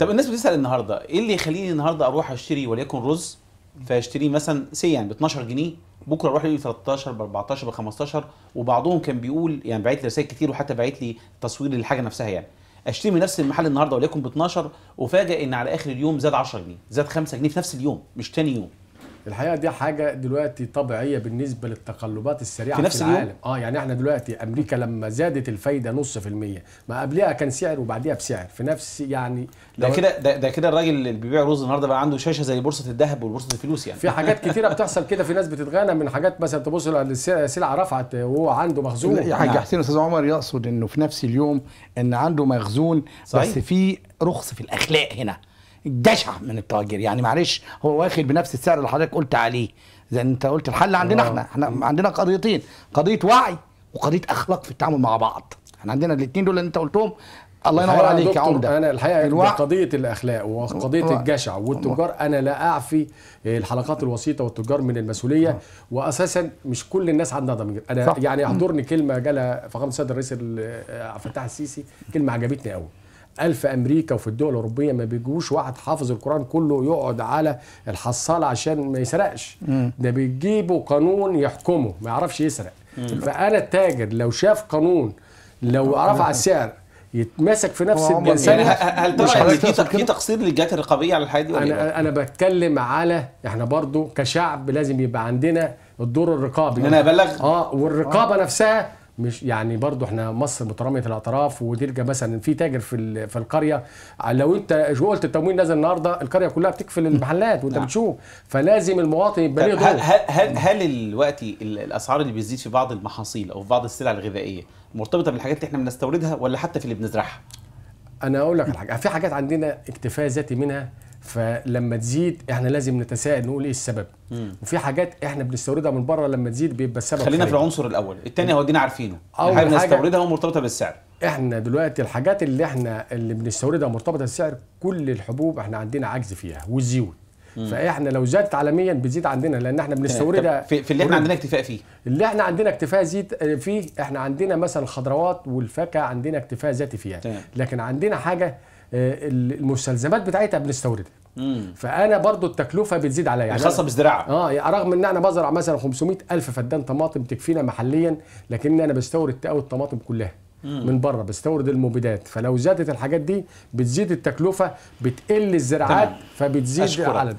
طب الناس بتسال النهارده ايه اللي يخليني النهارده اروح اشتري وليكن رز فاشتريه مثلا سي يعني ب 12 جنيه بكره اروح ب 13 ب 14 ب 15 وبعضهم كان بيقول يعني بعت لي رسائل كتير وحتى بعت لي تصوير للحاجه نفسها يعني اشتري من نفس المحل النهارده وليكن ب 12 وفاجئ ان على اخر اليوم زاد 10 جنيه زاد 5 جنيه في نفس اليوم مش تاني يوم الحقيقه دي حاجه دلوقتي طبيعيه بالنسبه للتقلبات السريعه في, نفس في العالم اليوم؟ اه يعني احنا دلوقتي امريكا لما زادت الفايده نص في المية ما قبلها كان سعر وبعديها بسعر في نفس يعني ده كده ده, ده كده الراجل اللي بيبيع رز النهارده بقى عنده شاشه زي بورصه الذهب وبورصه الفلوس يعني في حاجات كتيره بتحصل كده في ناس بتتغنى من حاجات مثلا تبص السلعه رفعت وهو عنده مخزون يا حاج نعم. حسين استاذ عمر يقصد انه في نفس اليوم ان عنده مخزون صحيح. بس في رخص في الاخلاق هنا جشع من التاجر يعني معلش هو واخد بنفس السعر اللي حضرتك قلت عليه زي انت قلت الحل عندنا آه. احنا احنا عندنا قضيتين قضيه وعي وقضيه اخلاق في التعامل مع بعض احنا عندنا الاثنين دول اللي انت قلتهم الله ينور عليك يا عمده انا الحقيقه الوع... قضيه الاخلاق وقضيه الوع... الجشع والتجار انا لا اعفي الحلقات الوسيطه والتجار من المسؤوليه الوع... آه. واساسا مش كل الناس عندها ضمير انا صح. يعني احضرني كلمه جالها فخامه السيد الرئيس عبد الفتاح السيسي كلمه عجبتني قوي ألف في امريكا وفي الدول الاوروبيه ما بيجوش واحد حافظ القران كله يقعد على الحصاله عشان ما يسرقش ده بيجيبوا قانون يحكمه ما يعرفش يسرق فانا التاجر لو شاف قانون لو رفع السعر يتمسك في نفس الجنسية يعني هل ترى في تقصير للجهات الرقابيه على الحياه دي ولا انا إيه؟ انا بتكلم على احنا برضو كشعب لازم يبقى عندنا الدور الرقابي انا ابلغ اه والرقابه آه. نفسها مش يعني برضه احنا مصر متراميه الاطراف ودرجه مثلا في تاجر في في القريه آه، لو انت قلت التموين نازل النهارده القريه كلها بتقفل المحلات وانت نعم. بتشوف فلازم المواطن يبقى له هل, هل هل دلوقتي الاسعار اللي بتزيد في بعض المحاصيل او في بعض السلع الغذائيه مرتبطه بالحاجات اللي احنا بنستوردها ولا حتى في اللي بنزرعها؟ انا اقول لك على حاجه في حاجات عندنا اكتفاء ذاتي منها فلما تزيد احنا لازم نتساءل نقول ايه السبب مم. وفي حاجات احنا بنستوردها من بره لما تزيد بيبقى السبب خلينا خارج. في العنصر الاول الثاني إيه؟ هو دينا عارفينه احنا بنستوردها ومرتبطه بالسعر احنا دلوقتي الحاجات اللي احنا اللي بنستوردها مرتبطه بالسعر كل الحبوب احنا عندنا عجز فيها والزيوت مم. فاحنا لو زادت عالميا بتزيد عندنا لان احنا بنستوردها في, في اللي احنا عندنا اكتفاء فيه اللي احنا عندنا اكتفاء زيت آه، فيه احنا عندنا مثلا الخضروات والفاكهه عندنا اكتفاء ذاتي فيها تمام. لكن عندنا حاجه آه، المستلزمات بتاعتها بنستوردها فانا برضو التكلفه بتزيد عليا يعني خاصه بالزراعه اه يعني رغم ان انا بزرع مثلا 500 الف فدان طماطم تكفينا محليا لكن انا بستورد تقوي الطماطم كلها مم. من بره بستورد المبيدات فلو زادت الحاجات دي بتزيد التكلفه بتقل الزراعات فبتزيد على ده